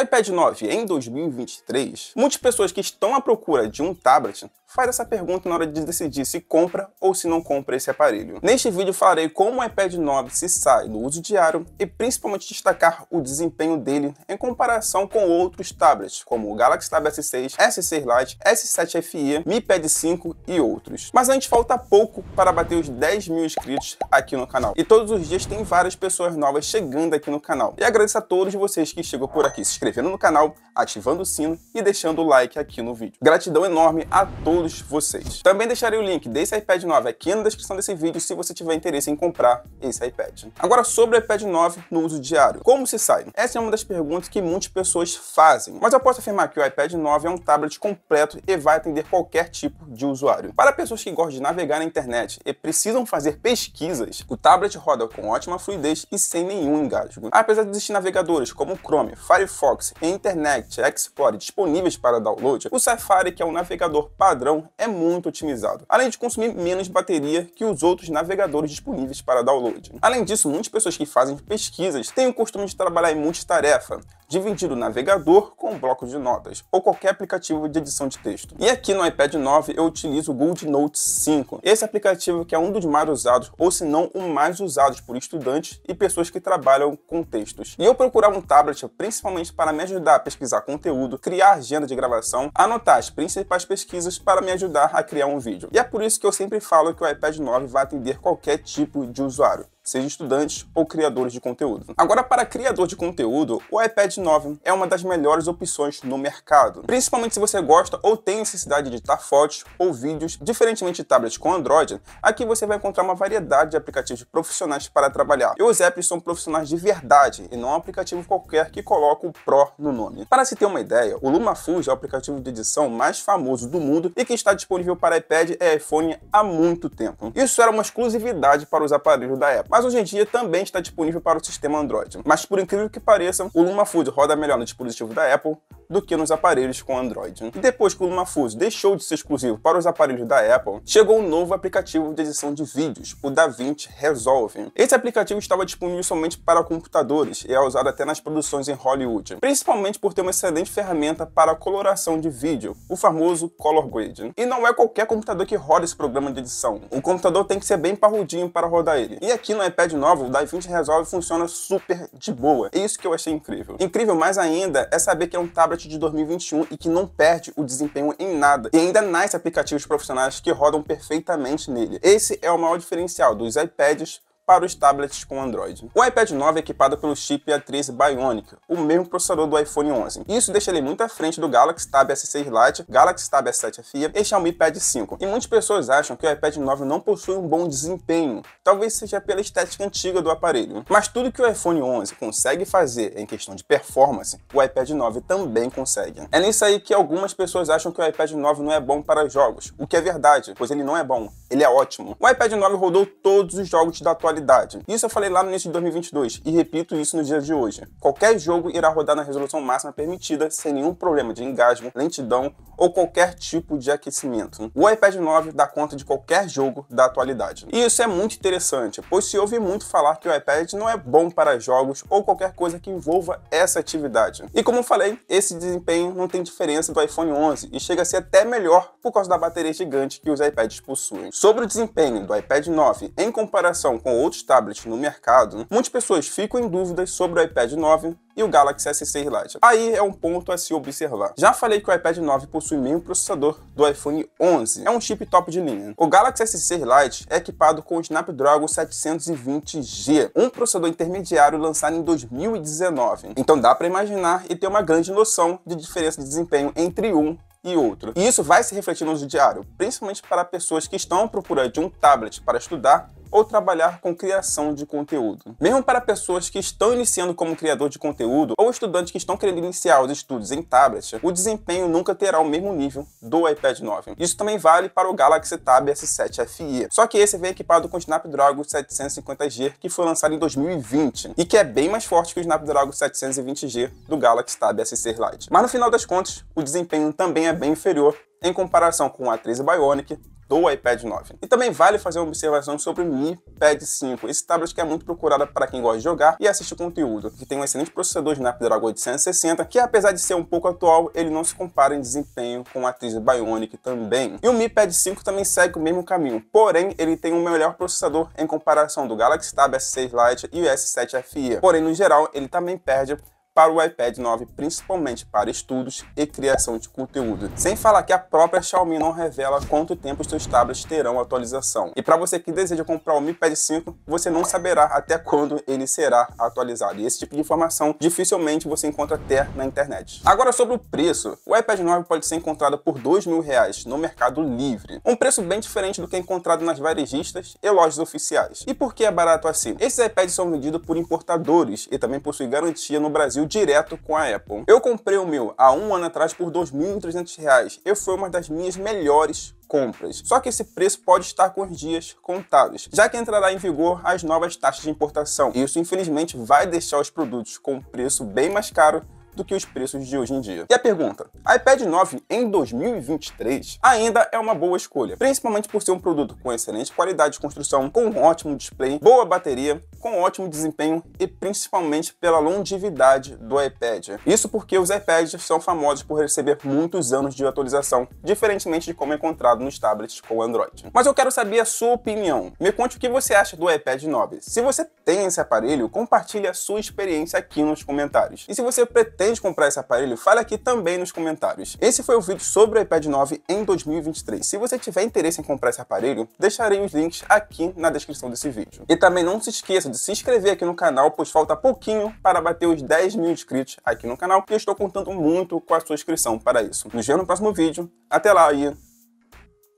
iPad 9 em 2023, muitas pessoas que estão à procura de um tablet faz essa pergunta na hora de decidir se compra ou se não compra esse aparelho. Neste vídeo farei como o iPad 9 se sai no uso diário e principalmente destacar o desempenho dele em comparação com outros tablets, como o Galaxy Tab S6, S6 Lite, S7 FE, Mi Pad 5 e outros. Mas antes falta pouco para bater os 10 mil inscritos aqui no canal. E todos os dias tem várias pessoas novas chegando aqui no canal. E agradeço a todos vocês que chegam por aqui inscrevendo no canal, ativando o sino e deixando o like aqui no vídeo. Gratidão enorme a todos vocês. Também deixarei o link desse iPad 9 aqui na descrição desse vídeo se você tiver interesse em comprar esse iPad. Agora sobre o iPad 9 no uso diário. Como se sai? Essa é uma das perguntas que muitas pessoas fazem, mas eu posso afirmar que o iPad 9 é um tablet completo e vai atender qualquer tipo de usuário. Para pessoas que gostam de navegar na internet e precisam fazer pesquisas, o tablet roda com ótima fluidez e sem nenhum engasgo. Apesar de existir navegadores como Chrome, Firefox, Firefox e Internet Explorer disponíveis para download, o Safari, que é um navegador padrão, é muito otimizado, além de consumir menos bateria que os outros navegadores disponíveis para download. Além disso, muitas pessoas que fazem pesquisas têm o costume de trabalhar em multitarefa, dividir o navegador com blocos um bloco de notas ou qualquer aplicativo de edição de texto. E aqui no iPad 9 eu utilizo o Google Notes 5, esse aplicativo que é um dos mais usados, ou se não o mais usado por estudantes e pessoas que trabalham com textos. E eu procurava um tablet principalmente para me ajudar a pesquisar conteúdo, criar agenda de gravação, anotar as principais pesquisas para me ajudar a criar um vídeo. E é por isso que eu sempre falo que o iPad 9 vai atender qualquer tipo de usuário seja estudantes ou criadores de conteúdo. Agora, para criador de conteúdo, o iPad 9 é uma das melhores opções no mercado, principalmente se você gosta ou tem necessidade de editar fotos ou vídeos. Diferentemente de tablets com Android, aqui você vai encontrar uma variedade de aplicativos profissionais para trabalhar. E os apps são profissionais de verdade e não um aplicativo qualquer que coloca o Pro no nome. Para se ter uma ideia, o LumaFuji é o aplicativo de edição mais famoso do mundo e que está disponível para iPad e iPhone há muito tempo. Isso era uma exclusividade para os aparelhos da Apple mas hoje em dia também está disponível para o sistema Android. Mas por incrível que pareça, o LumaFood roda melhor no dispositivo da Apple, do que nos aparelhos com Android. Né? E depois que o LumaFuso deixou de ser exclusivo para os aparelhos da Apple, chegou um novo aplicativo de edição de vídeos, o DaVinci Resolve. Esse aplicativo estava disponível somente para computadores e é usado até nas produções em Hollywood, principalmente por ter uma excelente ferramenta para coloração de vídeo, o famoso Color Grade. E não é qualquer computador que roda esse programa de edição. O computador tem que ser bem parrudinho para rodar ele. E aqui no iPad novo, o DaVinci Resolve funciona super de boa. É isso que eu achei incrível. Incrível mais ainda é saber que é um tablet de 2021 e que não perde o desempenho em nada. E ainda nasce aplicativos profissionais que rodam perfeitamente nele. Esse é o maior diferencial dos iPads para os tablets com Android. O iPad 9 é equipado pelo chip A13 Bionic, o mesmo processador do iPhone 11. Isso deixa ele muito à frente do Galaxy Tab S6 Lite, Galaxy Tab S7 FE e Xiaomi Pad 5. E muitas pessoas acham que o iPad 9 não possui um bom desempenho, talvez seja pela estética antiga do aparelho. Mas tudo que o iPhone 11 consegue fazer em questão de performance, o iPad 9 também consegue. É nisso aí que algumas pessoas acham que o iPad 9 não é bom para jogos, o que é verdade, pois ele não é bom, ele é ótimo. O iPad 9 rodou todos os jogos da atualidade qualidade. Isso eu falei lá no início de 2022 e repito isso no dia de hoje. Qualquer jogo irá rodar na resolução máxima permitida sem nenhum problema de engasgo, lentidão ou qualquer tipo de aquecimento. O iPad 9 dá conta de qualquer jogo da atualidade. E isso é muito interessante, pois se ouve muito falar que o iPad não é bom para jogos ou qualquer coisa que envolva essa atividade. E como falei, esse desempenho não tem diferença do iPhone 11 e chega a ser até melhor por causa da bateria gigante que os iPads possuem. Sobre o desempenho do iPad 9 em comparação com outros tablets no mercado, muitas pessoas ficam em dúvidas sobre o iPad 9 e o Galaxy S6 Lite. Aí é um ponto a se observar. Já falei que o iPad 9 possui mesmo processador do iPhone 11. É um chip top de linha. O Galaxy S6 Lite é equipado com o Snapdragon 720G, um processador intermediário lançado em 2019. Então dá para imaginar e ter uma grande noção de diferença de desempenho entre um e outro. E isso vai se refletir no uso diário, principalmente para pessoas que estão à procura de um tablet para estudar ou trabalhar com criação de conteúdo. Mesmo para pessoas que estão iniciando como criador de conteúdo ou estudantes que estão querendo iniciar os estudos em tablet, o desempenho nunca terá o mesmo nível do iPad 9. Isso também vale para o Galaxy Tab S7 FE. Só que esse vem equipado com o Snapdragon 750G, que foi lançado em 2020 e que é bem mais forte que o Snapdragon 720G do Galaxy Tab S6 Lite. Mas no final das contas, o desempenho também é bem inferior em comparação com o A13 Bionic do iPad 9. E também vale fazer uma observação sobre o Mi Pad 5, esse tablet que é muito procurado para quem gosta de jogar e assistir conteúdo, que tem um excelente processador Snapdragon 860, que apesar de ser um pouco atual, ele não se compara em desempenho com a atriz Bionic também. E o Mi Pad 5 também segue o mesmo caminho, porém ele tem um melhor processador em comparação do Galaxy Tab S6 Lite e o S7 FE. Porém, no geral, ele também perde para o iPad 9, principalmente para estudos e criação de conteúdo. Sem falar que a própria Xiaomi não revela quanto tempo seus tablets terão atualização. E para você que deseja comprar o Mi Pad 5, você não saberá até quando ele será atualizado. E esse tipo de informação dificilmente você encontra até na internet. Agora sobre o preço. O iPad 9 pode ser encontrado por R$ 2.000 no Mercado Livre. Um preço bem diferente do que é encontrado nas varejistas e lojas oficiais. E por que é barato assim? Esses iPads são vendidos por importadores e também possuem garantia no Brasil Brasil direto com a Apple. Eu comprei o meu há um ano atrás por R$ 2.300 e foi uma das minhas melhores compras. Só que esse preço pode estar com os dias contados, já que entrará em vigor as novas taxas de importação. Isso, infelizmente, vai deixar os produtos com um preço bem mais caro do que os preços de hoje em dia. E a pergunta, iPad 9 em 2023 ainda é uma boa escolha, principalmente por ser um produto com excelente qualidade de construção, com um ótimo display, boa bateria com ótimo desempenho e principalmente pela longevidade do iPad. Isso porque os iPads são famosos por receber muitos anos de atualização, diferentemente de como é encontrado nos tablets com Android. Mas eu quero saber a sua opinião. Me conte o que você acha do iPad 9. Se você tem esse aparelho, compartilhe a sua experiência aqui nos comentários. E se você pretende comprar esse aparelho, fale aqui também nos comentários. Esse foi o vídeo sobre o iPad 9 em 2023. Se você tiver interesse em comprar esse aparelho, deixarei os links aqui na descrição desse vídeo. E também não se esqueça de se inscrever aqui no canal, pois falta pouquinho para bater os 10 mil inscritos aqui no canal e estou contando muito com a sua inscrição para isso. Nos vemos no próximo vídeo. Até lá e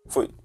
fui!